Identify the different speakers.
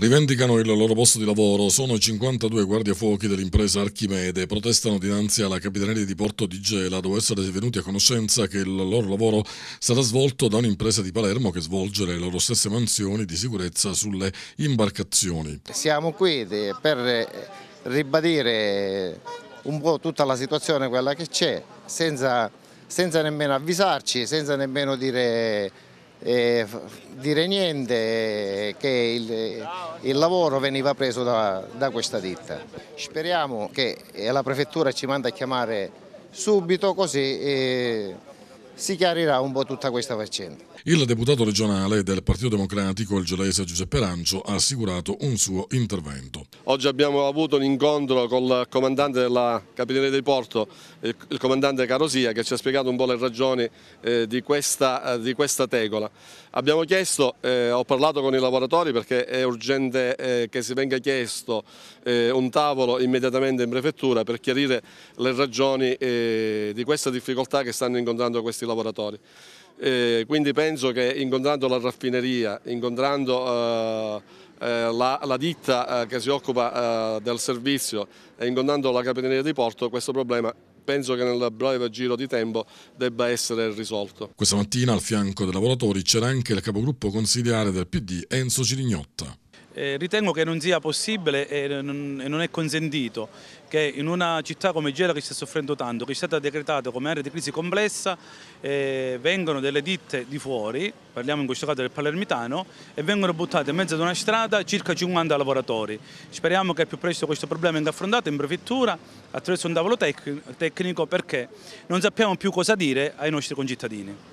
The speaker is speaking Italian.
Speaker 1: Rivendicano il loro posto di lavoro, sono 52 guardiafuochi dell'impresa Archimede, protestano dinanzi alla Capitaneria di Porto di Gela, dove essere venuti a conoscenza che il loro lavoro sarà svolto da un'impresa di Palermo che svolge le loro stesse mansioni di sicurezza sulle imbarcazioni.
Speaker 2: Siamo qui per eh, ribadire un po' tutta la situazione quella che c'è, senza, senza nemmeno avvisarci, senza nemmeno dire eh, dire niente che il, il, lavoro veniva preso da, da questa ditta. Speriamo che la prefettura ci manda a chiamare subito così si chiarirà un po' tutta questa faccenda.
Speaker 1: Il deputato regionale del Partito Democratico, il gelese Giuseppe Rancio, ha assicurato un suo intervento.
Speaker 3: Oggi abbiamo avuto un incontro con il comandante della Capitaneria di Porto, il comandante Carosia, che ci ha spiegato un po' le ragioni eh, di, questa, eh, di, questa, tegola. Abbiamo chiesto, eh, ho parlato con i lavoratori perché è urgente eh, che si venga chiesto un tavolo immediatamente in prefettura per chiarire le ragioni di questa difficoltà che stanno incontrando questi questi lavoratori. Eh, quindi penso che incontrando la raffineria, incontrando eh, eh la, la, ditta eh, che si occupa eh, del servizio e incontrando la capitaneria di porto, questo problema penso che nel breve giro di tempo debba essere risolto.
Speaker 1: Questa mattina al fianco dei lavoratori c'era anche il capogruppo consigliare del PD Enzo Cirignotta.
Speaker 4: Eh, ritengo che non sia possibile e non, è consentito che in una città come Gela che sta soffrendo tanto, che è stata decretata come area di crisi complessa, eh, vengono delle ditte di fuori, parliamo in questo caso del palermitano, e vengono buttate in mezzo ad una strada circa 50 lavoratori. Speriamo che più presto questo problema venga affrontato in prefettura attraverso un tavolo tecnico perché non sappiamo più cosa dire ai nostri concittadini.